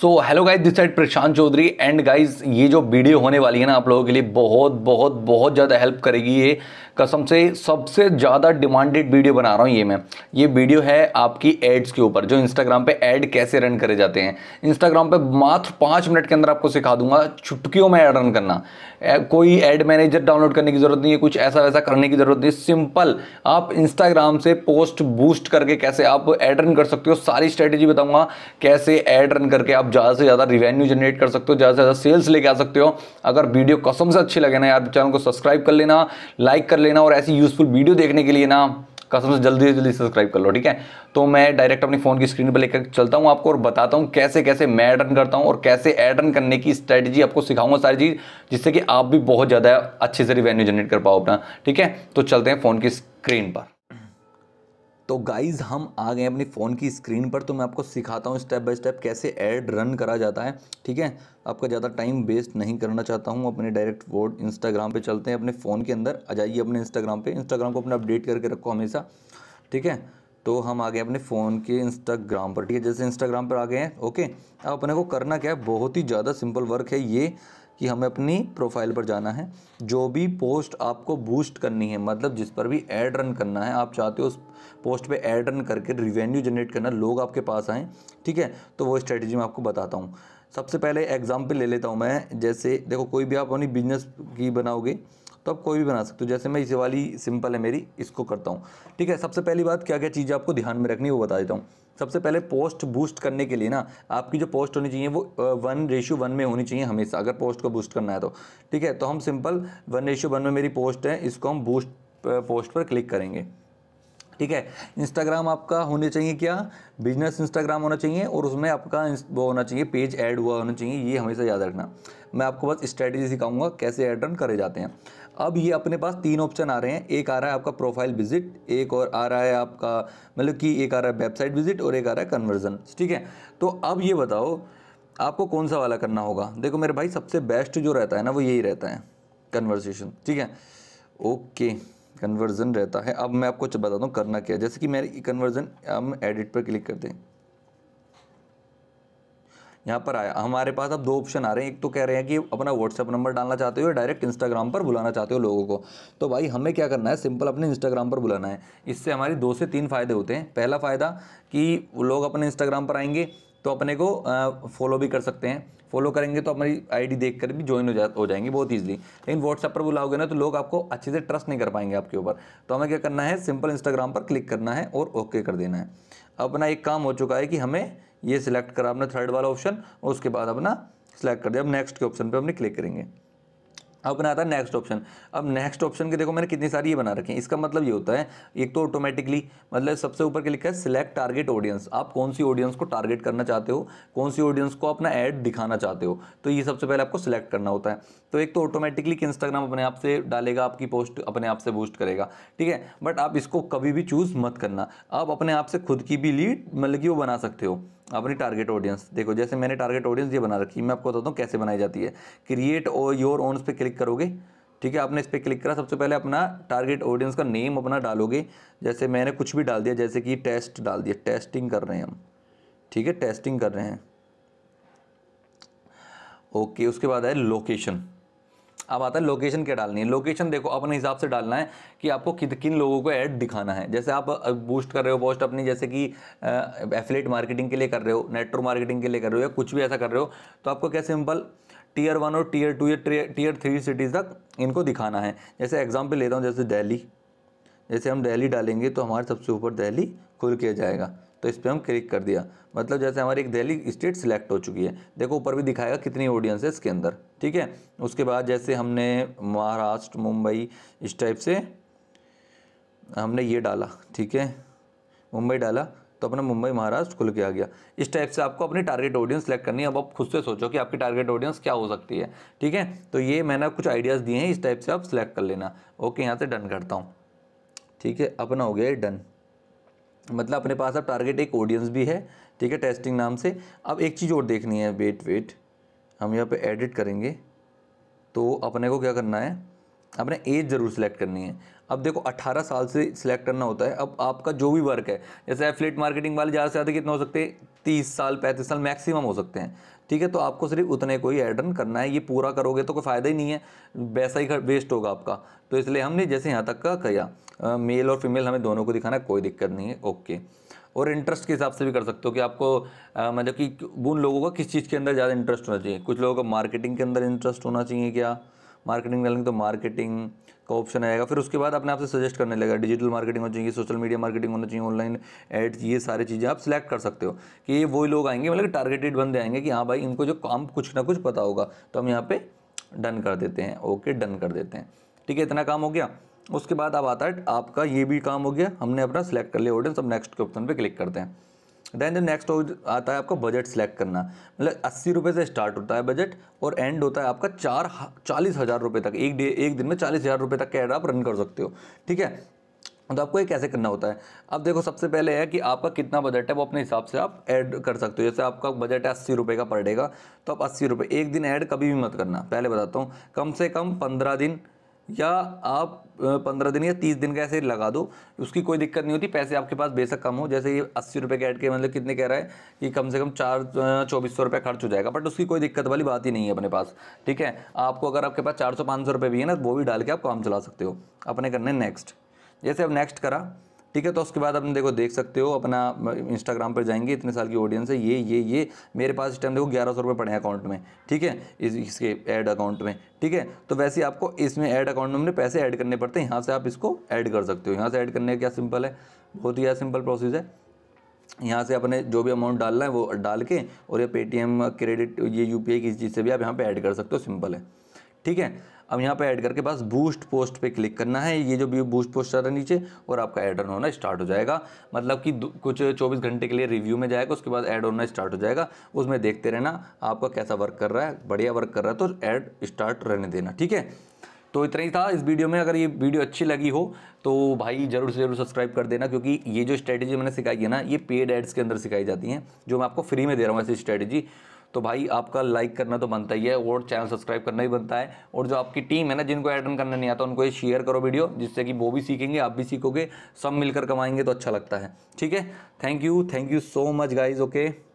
so hello guys this side Prashant Chaudhary and guys ये जो video होने वाली है ना आप लोगों के लिए बहुत बहुत बहुत ज़्यादा हेल्प करेगी ये कसम से सबसे ज़्यादा डिमांडेड वीडियो बना रहा हूँ ये मैं ये वीडियो है आपकी एड्स के ऊपर जो इंस्टाग्राम पे ऐड कैसे रन करे जाते हैं इंस्टाग्राम पे मात्र पाँच मिनट के अंदर आपको सिखा दूंगा छुटकियों में ऐड रन करना कोई ऐड मैनेजर डाउनलोड करने की ज़रूरत नहीं है कुछ ऐसा वैसा करने की ज़रूरत नहीं सिंपल आप इंस्टाग्राम से पोस्ट बूस्ट करके कैसे आप ऐड रन कर सकते हो सारी स्ट्रैटेजी बताऊँगा कैसे ऐड रन करके आप ज़्यादा से ज़्यादा रिवेन्यू जनरेट कर सकते हो ज़्यादा से ज़्यादा सेल्स लेके आ सकते हो अगर वीडियो कसम से अच्छी लगे ना यार चैनल को सब्सक्राइब कर लेना लाइक कर लेना लेना और ऐसी यूज़फुल वीडियो देखने के लिए ना कसम से जल्दी से जल्दी सब्सक्राइब कर लो ठीक है तो मैं डायरेक्ट अपनी फ़ोन की स्क्रीन पर लेकर चलता हूँ आपको और बताता हूँ कैसे कैसे मैं रन करता हूँ और कैसे ऐड रन करने की स्ट्रैटेजी आपको सिखाऊंगा सारी चीज़ जिससे कि आप भी बहुत ज़्यादा अच्छे से रिवेन्यू जनरेट कर पाओ अपना ठीक है तो चलते हैं फ़ोन की स्क्रीन पर तो गाइज़ हम आ गए अपनी फ़ोन की स्क्रीन पर तो मैं आपको सिखाता हूँ स्टेप बाय स्टेप कैसे ऐड रन करा जाता है ठीक है आपका ज़्यादा टाइम वेस्ट नहीं करना चाहता हूँ अपने डायरेक्ट वोट इंस्टाग्राम पे चलते हैं अपने फ़ोन के अंदर आ जाइए अपने इंस्टाग्राम पे इंस्टाग्राम को अपना अपडेट करके रखो हमेशा ठीक है तो हम आ गए अपने फ़ोन के इंस्टाग्राम पर ठीक है जैसे इंस्टाग्राम पर आ गए हैं ओके अब अपने को करना क्या है बहुत ही ज़्यादा सिंपल वर्क है ये कि हमें अपनी प्रोफाइल पर जाना है जो भी पोस्ट आपको बूस्ट करनी है मतलब जिस पर भी एड रन करना है आप चाहते हो उस पोस्ट पे एड रन करके रिवेन्यू जनरेट करना लोग आपके पास आएँ ठीक है तो वो स्ट्रेटजी मैं आपको बताता हूँ सबसे पहले एग्जाम्पल ले लेता हूँ मैं जैसे देखो कोई भी आप अपनी बिजनेस की बनाओगे तो आप कोई भी बना सकते हो जैसे मैं इसे वाली सिंपल है मेरी इसको करता हूँ ठीक है सबसे पहली बात क्या क्या चीज़ आपको ध्यान में रखनी है वो बता देता हूँ सबसे पहले पोस्ट बूस्ट करने के लिए ना आपकी जो पोस्ट होनी चाहिए वो वन रेशो वन में होनी चाहिए हमेशा अगर पोस्ट को बूस्ट करना है तो ठीक है तो हम सिंपल वन रेशो वन में मेरी पोस्ट है इसको हम बूस्ट पोस्ट पर क्लिक करेंगे ठीक है इंस्टाग्राम आपका होने चाहिए क्या बिजनेस इंस्टाग्राम होना चाहिए और उसमें आपका वो होना चाहिए पेज ऐड हुआ होना चाहिए ये हमेशा याद रखना मैं आपको बस स्ट्रैटेजी सिखाऊंगा कैसे ऐड रन करे जाते हैं अब ये अपने पास तीन ऑप्शन आ रहे हैं एक आ रहा है आपका प्रोफाइल विजिट एक और आ रहा है आपका मतलब कि एक आ रहा है वेबसाइट विजिट और एक आ रहा है कन्वर्जन ठीक है तो अब ये बताओ आपको कौन सा वाला करना होगा देखो मेरे भाई सबसे बेस्ट जो रहता है ना वो यही रहता है कन्वर्सेशन ठीक है ओके कन्वर्जन रहता है अब मैं आपको बताता हूँ करना क्या है जैसे कि मेरी कन्वर्जन हम एडिट पर क्लिक करते हैं यहाँ पर आया हमारे पास अब दो ऑप्शन आ रहे हैं एक तो कह रहे हैं कि अपना व्हाट्सअप नंबर डालना चाहते हो या डायरेक्ट इंस्टाग्राम पर बुलाना चाहते हो लोगों को तो भाई हमें क्या करना है सिंपल अपने इंस्टाग्राम पर बुलाना है इससे हमारे दो से तीन फ़ायदे होते हैं पहला फ़ायदा कि लोग अपने इंस्टाग्राम पर आएंगे तो अपने को फॉलो भी कर सकते हैं फॉलो करेंगे तो हमारी आईडी देखकर भी ज्वाइन हो जा हो जाएंगे बहुत ईजिली लेकिन व्हाट्सएप पर बुलाओगे ना तो लोग आपको अच्छे से ट्रस्ट नहीं कर पाएंगे आपके ऊपर तो हमें क्या करना है सिंपल इंस्टाग्राम पर क्लिक करना है और ओके कर देना है अपना एक काम हो चुका है कि हमें ये सिलेक्ट करा अपना थर्ड वाला ऑप्शन और उसके बाद अपना सिलेक्ट कर दिया अब नेक्स्ट के ऑप्शन पर हमने क्लिक करेंगे अब बनाता है नेक्स्ट ऑप्शन अब नेक्स्ट ऑप्शन के देखो मैंने कितनी सारी ये बना रखी है इसका मतलब ये होता है एक तो ऑटोमेटिकली मतलब सबसे ऊपर के लिखा है सिलेक्ट टारगेट ऑडियंस आप कौन सी ऑडियंस को टारगेट करना चाहते हो कौन सी ऑडियंस को अपना ऐड दिखाना चाहते हो तो ये सबसे पहले आपको सिलेक्ट करना होता है तो एक तो ऑटोमेटिकली इंस्टाग्राम अपने आप से डालेगा आपकी पोस्ट अपने आप से बूस्ट करेगा ठीक है बट आप इसको कभी भी चूज़ मत करना आप अपने आप से खुद की भी लीड मतलब कि वो बना सकते हो अपनी टारगेट ऑडियंस देखो जैसे मैंने टारगेट ऑडियंस ये बना रखी मैं आपको बताता हूँ कैसे बनाई जाती है क्रिएट ओ योर ओन्स पे क्लिक करोगे ठीक है आपने इस पर क्लिक करा सबसे पहले अपना टारगेट ऑडियंस का नेम अपना डालोगे जैसे मैंने कुछ भी डाल दिया जैसे कि टेस्ट डाल दिया टेस्टिंग कर रहे हैं हम ठीक है टेस्टिंग कर रहे हैं ओके उसके बाद है लोकेशन अब आता है लोकेशन क्या डालनी है लोकेशन देखो अपने हिसाब से डालना है कि आपको कि, किन लोगों को ऐड दिखाना है जैसे आप बूस्ट कर रहे हो पोस्ट अपनी जैसे कि एफिलेट मार्केटिंग के लिए कर रहे हो नेटवर्क मार्केटिंग के लिए कर रहे हो या कुछ भी ऐसा कर रहे हो तो आपको क्या सिंपल टीयर वन और टीयर टू या टीयर थ्री सिटीज़ तक इनको दिखाना है जैसे एग्जाम्पल लेता हूँ जैसे दिल्ली जैसे हम दिल्ली डालेंगे तो हमारे सबसे ऊपर दिल्ली खुल किया जाएगा तो इस पर हम क्लिक कर दिया मतलब जैसे हमारी एक दिल्ली स्टेट सिलेक्ट हो चुकी है देखो ऊपर भी दिखाएगा कितनी ऑडियंस है इसके अंदर ठीक है उसके बाद जैसे हमने महाराष्ट्र मुंबई इस टाइप से हमने ये डाला ठीक है मुंबई डाला तो अपना मुंबई महाराष्ट्र खुल के आ गया इस टाइप से आपको अपनी टारगेट ऑडियंस सेलेक्ट करनी है अब आप खुद से सोचो कि आपकी टारगेट ऑडियंस क्या हो सकती है ठीक है तो ये मैंने कुछ आइडियाज़ दिए हैं इस टाइप से आप सेलेक्ट कर लेना ओके यहाँ से डन करता हूँ ठीक है अपना हो गया डन मतलब अपने पास अब टारगेट एक ऑडियंस भी है ठीक है टेस्टिंग नाम से अब एक चीज़ और देखनी है वेट वेट हम यहाँ पे एडिट करेंगे तो अपने को क्या करना है अपने एज ज़रूर सिलेक्ट करनी है अब देखो 18 साल से सिलेक्ट करना होता है अब आपका जो भी वर्क है जैसे एफलेट मार्केटिंग वाले ज़्यादा से ज़्यादा कितने हो सकते हैं तीस साल पैंतीस साल मैक्सिमम हो सकते हैं ठीक है तो आपको सिर्फ उतने को ही एड करना है ये पूरा करोगे तो कोई फ़ायदा ही नहीं है वैसा ही वेस्ट होगा आपका तो इसलिए हमने जैसे यहाँ तक का किया मेल और फीमेल हमें दोनों को दिखाना कोई दिक्कत नहीं है ओके और इंटरेस्ट के हिसाब से भी कर सकते हो कि आपको मतलब कि उन लोगों का किस चीज़ के अंदर ज़्यादा इंटरेस्ट होना चाहिए कुछ लोगों का मार्केटिंग के अंदर इंटरेस्ट होना चाहिए क्या मार्केटिंग डालेंगे तो मार्केटिंग का ऑप्शन आएगा फिर उसके बाद अपने आपसे सजेस्ट करने लगेगा डिजिटल मार्केटिंग होनी चाहिए सोशल मीडिया मार्केटिंग होना चाहिए ऑनलाइन एड्स ये सारी चीज़ें आप सिलेक्ट कर सकते हो कि ये वही लोग आएंगे मतलब टारगेटेड बंदे आएंगे कि हाँ भाई इनको जो काम कुछ ना कुछ पता होगा तो हम यहाँ पर डन कर देते हैं ओके डन कर देते हैं ठीक है इतना काम हो गया उसके बाद अब आता है आपका ये भी काम हो गया हमने अपना सेलेक्ट कर लिया ऑडियंस अब नेक्स्ट के ऑप्शन पर क्लिक करते हैं देन जो नेक्स्ट आता है आपका बजट सेलेक्ट करना मतलब अस्सी रुपये से स्टार्ट होता है बजट और एंड होता है आपका चार चालीस हज़ार रुपये तक एक डे एक दिन में चालीस हज़ार रुपये तक का एड आप रन कर सकते हो ठीक है तो आपको ये कैसे करना होता है अब देखो सबसे पहले है कि आपका कितना बजट है वो अपने हिसाब से आप ऐड कर सकते हो जैसे आपका बजट है अस्सी रुपये का पड़ेगा तो आप अस्सी रुपये एक दिन ऐड कभी भी मत करना पहले बताता हूँ कम से कम पंद्रह दिन या आप पंद्रह दिन या तीस दिन का ऐसे लगा दो उसकी कोई दिक्कत नहीं होती पैसे आपके पास बेशक कम हो जैसे ये अस्सी रुपये के ऐड के मतलब कितने कह रहा है कि कम से कम चार चौबीस सौ रुपये खर्च हो जाएगा बट उसकी कोई दिक्कत वाली बात ही नहीं है अपने पास ठीक है आपको अगर आपके पास चार सौ पाँच सौ रुपये भी है ना वो भी डाल के आप काम चला सकते हो अपने करने नेक्स्ट जैसे अब नेक्स्ट करा ठीक है तो उसके बाद अपने देखो देख सकते हो अपना इंस्टाग्राम पर जाएंगे इतने साल की ऑडियंस है ये ये ये मेरे पास इस टाइम देखो ग्यारह सौ रुपये पड़े हैं अकाउंट में ठीक है इस इसके ऐड अकाउंट में ठीक है तो वैसे ही आपको इसमें ऐड अकाउंट में पैसे ऐड करने पड़ते हैं यहाँ से आप इसको ऐड कर सकते हो यहाँ से ऐड करने का क्या सिंपल है बहुत ही सिंपल प्रोसेस है यहाँ से अपने जो भी अमाउंट डालना है वो डाल के और ये पेटीएम क्रेडिट ये यू आई किसी चीज़ से भी आप यहाँ पर ऐड कर सकते हो सिंपल है ठीक है अब यहाँ पे ऐड करके बस बूस्ट पोस्ट पे क्लिक करना है ये जो भी बूस्ट पोस्ट आ रहा है नीचे और आपका ऐड ऑन होना स्टार्ट हो जाएगा मतलब कि कुछ 24 घंटे के लिए रिव्यू में जाएगा उसके बाद ऐड होना स्टार्ट हो जाएगा उसमें देखते रहना आपका कैसा वर्क कर रहा है बढ़िया वर्क कर रहा है तो ऐड स्टार्ट रहने देना ठीक है तो इतना ही था इस वीडियो में अगर ये वीडियो अच्छी लगी हो तो भाई जरूर से जरूर सब्सक्राइब कर देना क्योंकि ये जो स्ट्रैटेजी मैंने सिखाई है ना ये पेड एड्स के अंदर सिखाई जाती हैं जो मैं आपको फ्री में दे रहा हूँ ऐसी स्ट्रैटेजी तो भाई आपका लाइक करना तो बनता ही है और चैनल सब्सक्राइब करना ही बनता है और जो आपकी टीम है ना जिनको एड करना नहीं आता उनको ये शेयर करो वीडियो जिससे कि वो भी सीखेंगे आप भी सीखोगे सब मिलकर कमाएंगे तो अच्छा लगता है ठीक है thank you thank you so much guys okay